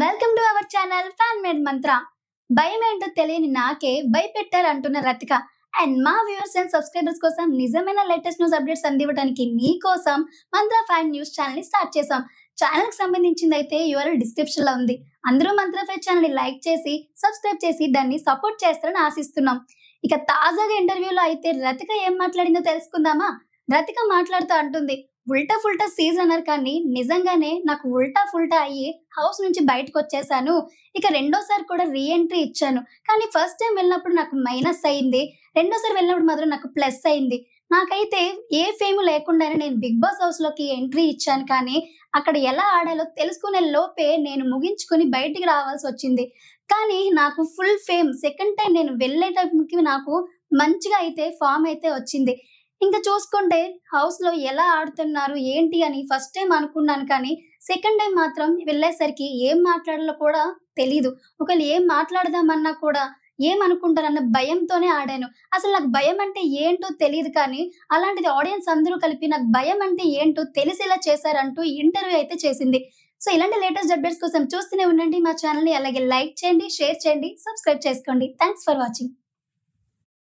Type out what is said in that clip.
welcome to our channel fan made మంత్ర భయం ఏంటో తెలియని నాకే భయపెట్టారు అంటున్న రతిక అండ్ మా వ్యూవర్స్ అండ్ సబ్స్క్రైబర్స్ కోసం నిజమైన లేటెస్ట్ న్యూస్ అప్డేట్స్ అందివ్వడానికి మీకోసం మంత్ర ఫ్యాన్ న్యూస్ ఛానల్ ని స్టార్ట్ చేసాం ఛానల్ కి సంబంధించింది అయితే యువర్ డిస్క్రిప్షన్ లో ఉంది అందరూ మంత్ర ఫ్యాన్ ఛానల్ ని లైక్ చేసి సబ్స్క్రైబ్ చేసి దాన్ని సపోర్ట్ చేస్తారని ఆశిస్తున్నాం ఇక తాజాగా ఇంటర్వ్యూలో అయితే రతిక ఏం మాట్లాడిందో తెలుసుకుందామా రతిక మాట్లాడుతూ అంటుంది ఉల్టా ఫుల్టా సీజ్ అన్నారు కానీ నిజంగానే నాకు ఉల్టా ఫుల్టా అయ్యి హౌస్ నుంచి బయటకు వచ్చేసాను ఇక రెండోసారి కూడా రీఎంట్రీ ఇచ్చాను కానీ ఫస్ట్ టైం వెళ్ళినప్పుడు నాకు మైనస్ అయింది రెండోసారి వెళ్ళినప్పుడు మాత్రం నాకు ప్లస్ అయింది నాకైతే ఏ ఫేమ్ లేకుండానే నేను బిగ్ బాస్ హౌస్లోకి ఎంట్రీ ఇచ్చాను కానీ అక్కడ ఎలా ఆడాలో తెలుసుకునే లోపే నేను ముగించుకుని బయటికి రావాల్సి వచ్చింది కానీ నాకు ఫుల్ ఫేమ్ సెకండ్ టైం నేను వెళ్ళే టైంకి నాకు మంచిగా అయితే ఫామ్ అయితే వచ్చింది ఇంకా చూసుకుంటే హౌస్లో ఎలా ఆడుతున్నారు ఏంటి అని ఫస్ట్ టైం అనుకున్నాను కానీ సెకండ్ టైం మాత్రం వెళ్ళేసరికి ఏం మాట్లాడాలో కూడా తెలీదు ఒకళ్ళు ఏం మాట్లాడదామన్నా కూడా ఏమనుకుంటారన్న భయంతోనే ఆడాను అసలు నాకు భయం అంటే ఏంటో తెలియదు కానీ అలాంటిది ఆడియన్స్ అందరూ కలిపి నాకు భయం అంటే ఏంటో తెలిసేలా చేశారంటూ ఇంటర్వ్యూ అయితే చేసింది సో ఇలాంటి లేటెస్ట్ అప్డేట్స్ కోసం చూస్తూనే ఉండండి మా ఛానల్ని అలాగే లైక్ చేయండి షేర్ చేయండి సబ్స్క్రైబ్ చేసుకోండి థ్యాంక్స్ ఫర్ వాచింగ్